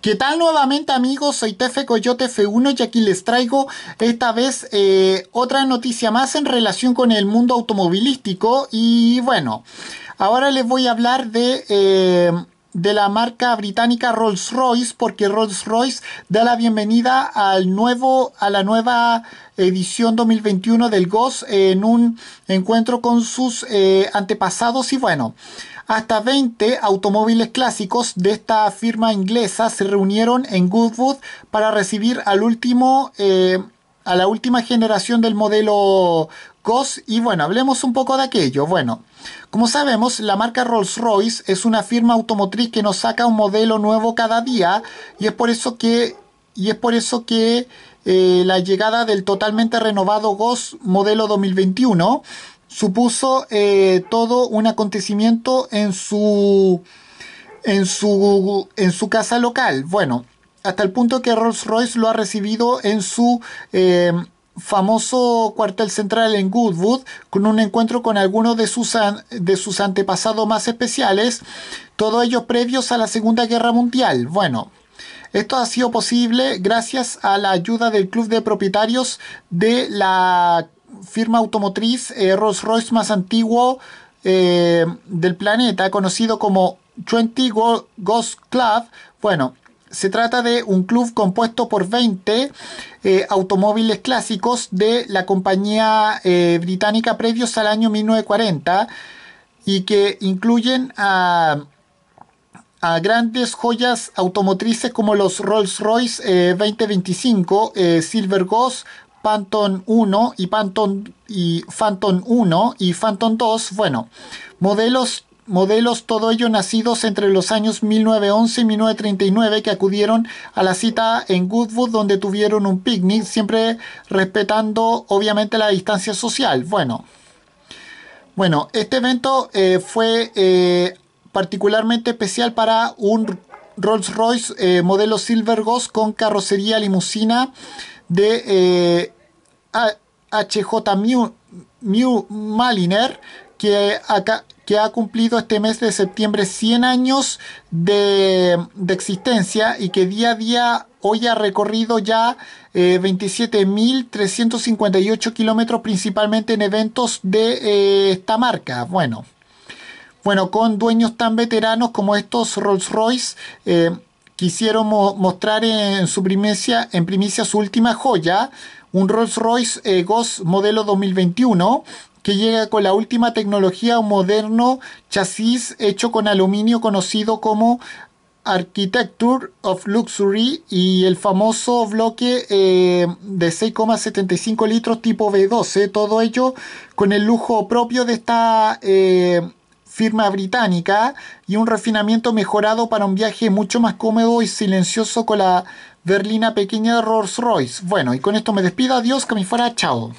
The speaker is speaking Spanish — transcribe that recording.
¿Qué tal nuevamente amigos? Soy Tefe Coyote F1 y aquí les traigo esta vez eh, otra noticia más en relación con el mundo automovilístico y bueno, ahora les voy a hablar de... Eh, de la marca británica Rolls-Royce, porque Rolls-Royce da la bienvenida al nuevo, a la nueva edición 2021 del Ghost en un encuentro con sus eh, antepasados y bueno. Hasta 20 automóviles clásicos de esta firma inglesa se reunieron en Goodwood para recibir al último eh, a la última generación del modelo Ghost y bueno, hablemos un poco de aquello. Bueno, como sabemos, la marca Rolls-Royce es una firma automotriz que nos saca un modelo nuevo cada día y es por eso que y es por eso que eh, la llegada del totalmente renovado Ghost modelo 2021 supuso eh, todo un acontecimiento en su en su en su casa local. Bueno, hasta el punto que Rolls Royce lo ha recibido en su eh, famoso cuartel central en Goodwood, con un encuentro con algunos de sus, de sus antepasados más especiales, todo ello previos a la Segunda Guerra Mundial. Bueno, esto ha sido posible gracias a la ayuda del club de propietarios de la firma automotriz eh, Rolls Royce más antiguo eh, del planeta, conocido como 20 Ghost Club. Bueno, se trata de un club compuesto por 20 eh, automóviles clásicos de la compañía eh, británica previos al año 1940 y que incluyen a, grandes joyas automotrices como los Rolls-Royce 2025, eh, Silver Ghost, Phantom 1 y Phantom y Phantom 1 y Phantom 2, bueno, modelos modelos, todo ello nacidos entre los años 1911 y 1939 que acudieron a la cita en Goodwood donde tuvieron un picnic, siempre respetando obviamente la distancia social. Bueno, bueno este evento eh, fue eh, particularmente especial para un Rolls Royce eh, modelo Silver Ghost con carrocería limusina de HJ Mew, Maliner que acá que ha cumplido este mes de septiembre 100 años de, existencia y que día a día hoy ha recorrido ya 27.358 eh, kilómetros principalmente en eventos de eh, esta marca. Bueno, bueno, con dueños tan veteranos como estos Rolls Royce. Eh, quisieron mostrar en su primicia, en primicia su última joya, un Rolls Royce Ghost modelo 2021, que llega con la última tecnología, un moderno chasis hecho con aluminio conocido como Architecture of Luxury y el famoso bloque eh, de 6,75 litros tipo V12, todo ello con el lujo propio de esta eh, firma británica y un refinamiento mejorado para un viaje mucho más cómodo y silencioso con la berlina pequeña de Rolls Royce. Bueno, y con esto me despido, adiós, que me fuera, chao.